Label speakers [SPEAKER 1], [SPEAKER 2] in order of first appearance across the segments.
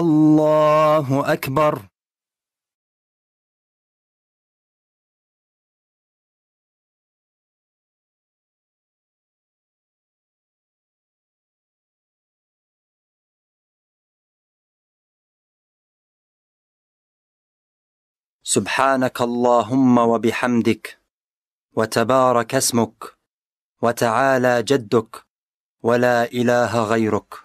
[SPEAKER 1] الله أكبر سبحانك اللهم وبحمدك
[SPEAKER 2] وتبارك اسمك وتعالى جدك ولا إله غيرك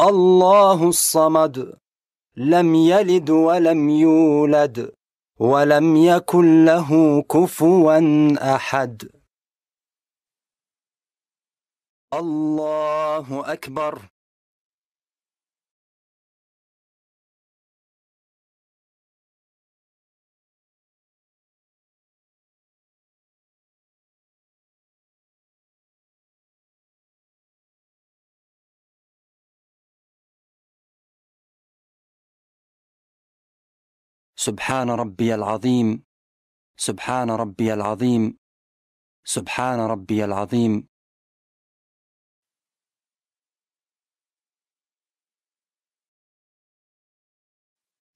[SPEAKER 2] الله الصمد لم يلد ولم يولد ولم يكن له كفوا أحد
[SPEAKER 1] الله أكبر سبحان ربي العظيم سبحان ربي العظيم سبحان ربي العظيم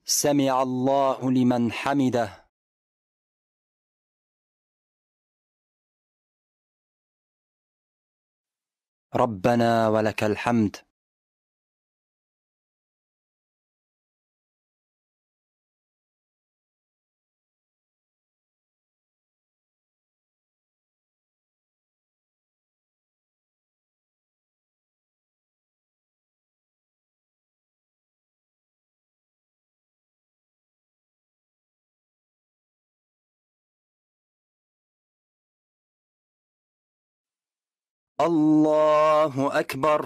[SPEAKER 1] سمع الله لمن حمده ربنا ولك الحمد الله أكبر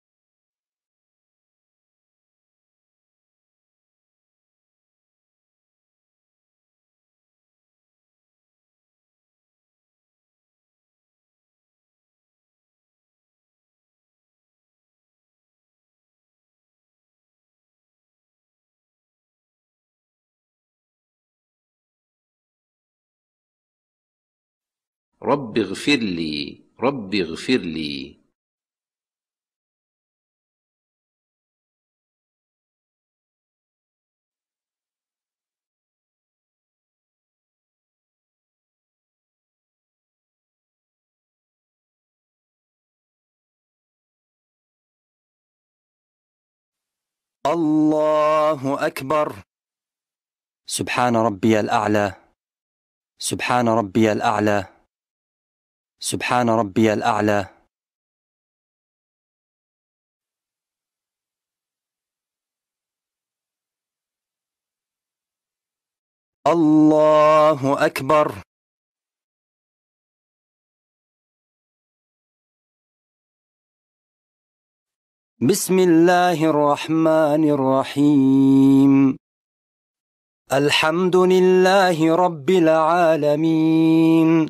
[SPEAKER 1] رب اغفر لي رب اغفر لي الله أكبر سبحان ربي الأعلى سبحان ربي الأعلى سبحان ربي الأعلى الله أكبر بسم الله الرحمن الرحيم الحمد
[SPEAKER 2] لله رب العالمين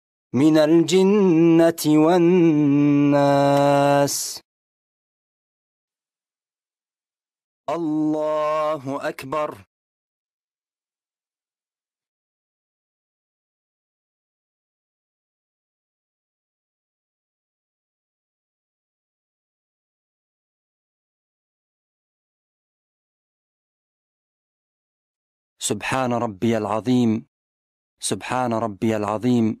[SPEAKER 2] من الجنة والناس
[SPEAKER 1] الله أكبر سبحان ربي العظيم سبحان ربي العظيم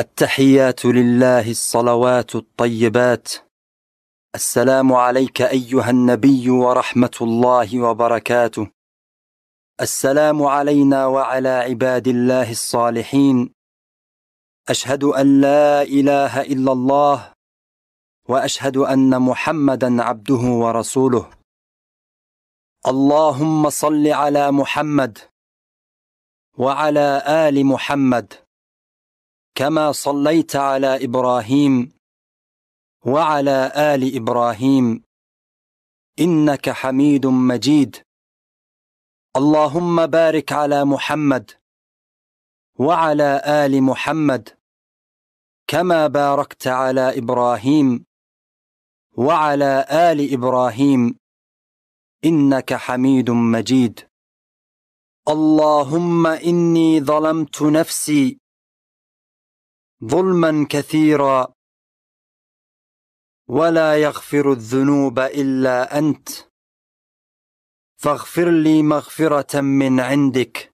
[SPEAKER 1] التحيات لله الصلوات الطيبات
[SPEAKER 2] السلام عليك ايها النبي ورحمه الله وبركاته السلام علينا وعلى عباد الله الصالحين اشهد ان لا اله الا الله واشهد ان محمدا عبده ورسوله اللهم صل على محمد وعلى ال محمد كما صليت على ابراهيم وعلى ال ابراهيم انك حميد مجيد اللهم بارك على محمد وعلى ال محمد كما باركت على ابراهيم وعلى ال ابراهيم انك حميد
[SPEAKER 1] مجيد اللهم اني ظلمت نفسي ظلما كثيرا ولا يغفر الذنوب الا انت فاغفر
[SPEAKER 2] لي مغفره من عندك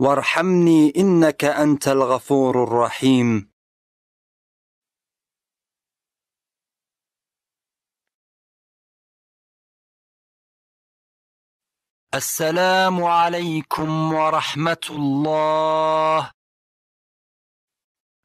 [SPEAKER 2] وارحمني انك
[SPEAKER 1] انت الغفور الرحيم السلام عليكم ورحمه الله